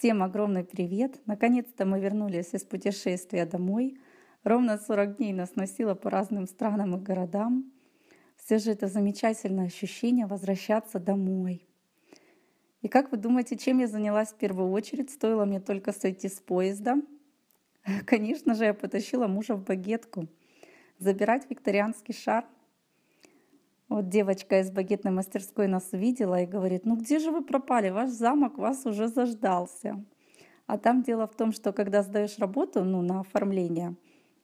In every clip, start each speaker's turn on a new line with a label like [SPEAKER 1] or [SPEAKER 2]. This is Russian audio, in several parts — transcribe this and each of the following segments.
[SPEAKER 1] Всем огромный привет! Наконец-то мы вернулись из путешествия домой. Ровно 40 дней нас носило по разным странам и городам. Все же это замечательное ощущение возвращаться домой. И как вы думаете, чем я занялась в первую очередь? Стоило мне только сойти с поезда. Конечно же, я потащила мужа в багетку. Забирать викторианский шар – вот девочка из багетной мастерской нас увидела и говорит, ну где же вы пропали, ваш замок вас уже заждался. А там дело в том, что когда сдаешь работу ну, на оформление,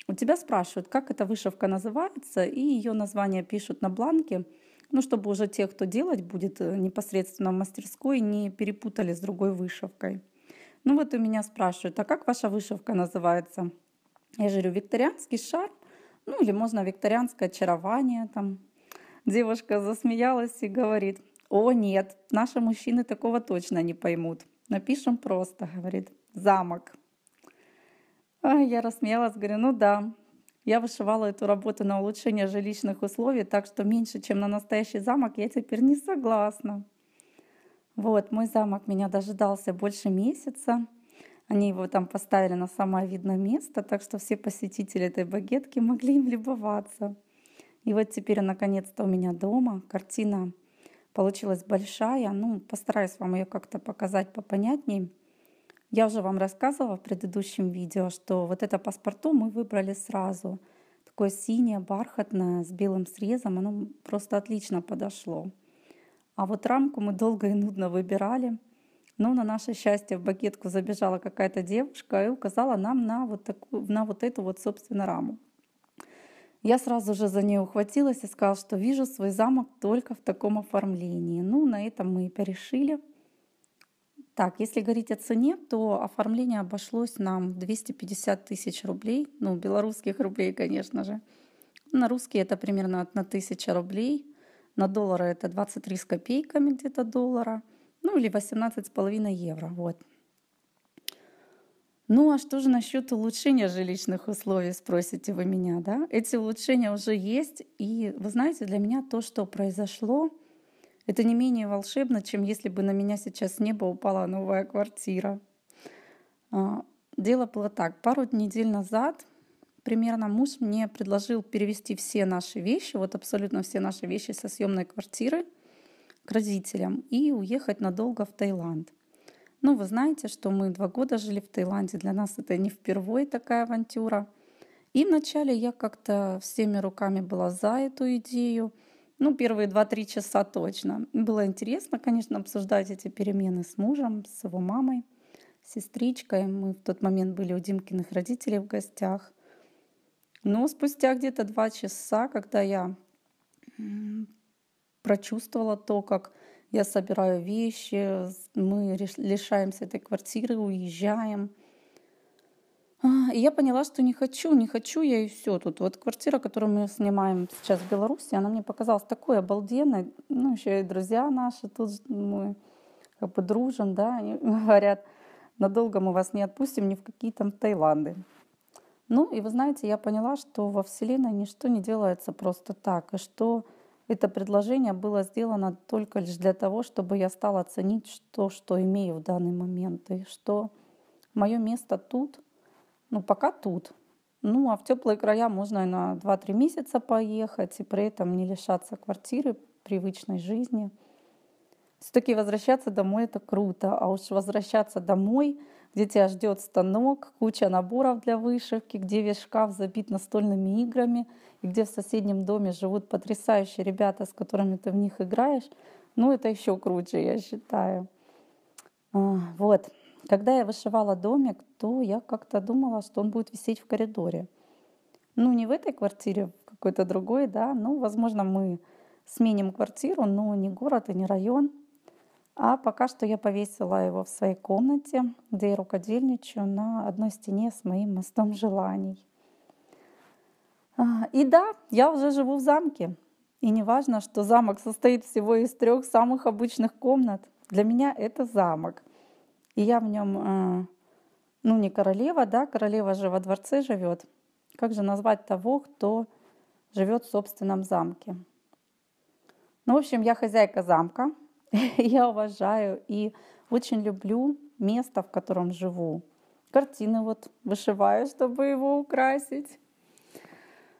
[SPEAKER 1] у тебя спрашивают, как эта вышивка называется, и ее название пишут на бланке, ну, чтобы уже те, кто делать будет э, непосредственно в мастерской, не перепутали с другой вышивкой. Ну вот у меня спрашивают, а как ваша вышивка называется? Я же говорю, викторианский шарм, ну или можно викторианское очарование, там Девушка засмеялась и говорит, о нет, наши мужчины такого точно не поймут. Напишем просто, говорит, замок. А я рассмеялась, говорю, ну да. Я вышивала эту работу на улучшение жилищных условий, так что меньше, чем на настоящий замок, я теперь не согласна. Вот, мой замок меня дожидался больше месяца. Они его там поставили на самое видное место, так что все посетители этой багетки могли им любоваться. И вот теперь, наконец-то, у меня дома. Картина получилась большая. Ну, постараюсь вам ее как-то показать попонятней. Я уже вам рассказывала в предыдущем видео, что вот это паспорту мы выбрали сразу. Такое синее, бархатное, с белым срезом. Оно просто отлично подошло. А вот рамку мы долго и нудно выбирали. Но на наше счастье в бакетку забежала какая-то девушка и указала нам на вот, такую, на вот эту вот, собственно, раму. Я сразу же за нее ухватилась и сказала, что вижу свой замок только в таком оформлении. Ну, на этом мы и порешили. Так, если говорить о цене, то оформление обошлось нам в 250 тысяч рублей, ну, белорусских рублей, конечно же. На русские это примерно 1 тысяча рублей, на доллары это 23 с копейками где-то доллара, ну или 18,5 евро, вот. Ну а что же насчет улучшения жилищных условий, спросите вы меня, да? Эти улучшения уже есть, и вы знаете, для меня то, что произошло, это не менее волшебно, чем если бы на меня сейчас с неба упала новая квартира. А, дело было так. Пару недель назад примерно муж мне предложил перевести все наши вещи, вот абсолютно все наши вещи со съемной квартиры к родителям и уехать надолго в Таиланд – ну, вы знаете, что мы два года жили в Таиланде. Для нас это не впервые такая авантюра. И вначале я как-то всеми руками была за эту идею. Ну, первые 2-3 часа точно. Было интересно, конечно, обсуждать эти перемены с мужем, с его мамой, с сестричкой. Мы в тот момент были у Димкиных родителей в гостях. Но спустя где-то 2 часа, когда я прочувствовала то, как я собираю вещи, мы лишаемся этой квартиры, уезжаем. А, и я поняла, что не хочу, не хочу я и все тут. Вот квартира, которую мы снимаем сейчас в Беларуси, она мне показалась такой обалденной. Ну, еще и друзья наши тут мы как бы дружим, да, они говорят, надолго мы вас не отпустим ни в какие там Таиланды. Ну, и вы знаете, я поняла, что во Вселенной ничто не делается просто так, и что это предложение было сделано только лишь для того, чтобы я стала ценить то, что имею в данный момент, и что мое место тут, ну пока тут. Ну а в теплые края можно и на 2-3 месяца поехать, и при этом не лишаться квартиры, привычной жизни. Все-таки возвращаться домой это круто, а уж возвращаться домой – где тебя ждет станок, куча наборов для вышивки, где весь шкаф забит настольными играми, и где в соседнем доме живут потрясающие ребята, с которыми ты в них играешь, ну это еще круче, я считаю. А, вот. Когда я вышивала домик, то я как-то думала, что он будет висеть в коридоре. Ну, не в этой квартире, в какой-то другой, да. Ну, возможно, мы сменим квартиру, но не город и не район. А пока что я повесила его в своей комнате, где я рукодельничаю, на одной стене с моим мостом желаний. А, и да, я уже живу в замке. И не важно, что замок состоит всего из трех самых обычных комнат. Для меня это замок. И я в нем, а, ну не королева, да, королева же во дворце живет. Как же назвать того, кто живет в собственном замке? Ну, в общем, я хозяйка замка, я уважаю и очень люблю место, в котором живу. Картины вот вышиваю, чтобы его украсить.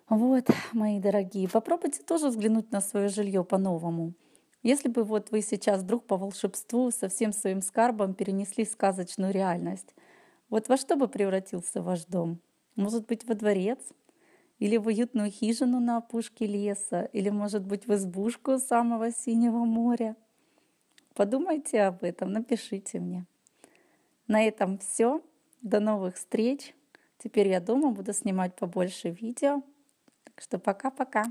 [SPEAKER 1] Вот, мои дорогие, попробуйте тоже взглянуть на свое жилье по-новому. Если бы вот вы сейчас вдруг по волшебству со всем своим скарбом перенесли сказочную реальность, вот во что бы превратился ваш дом? Может быть, во дворец? Или в уютную хижину на опушке леса? Или, может быть, в избушку самого синего моря? Подумайте об этом, напишите мне. На этом все. До новых встреч. Теперь я дома буду снимать побольше видео. Так что пока-пока.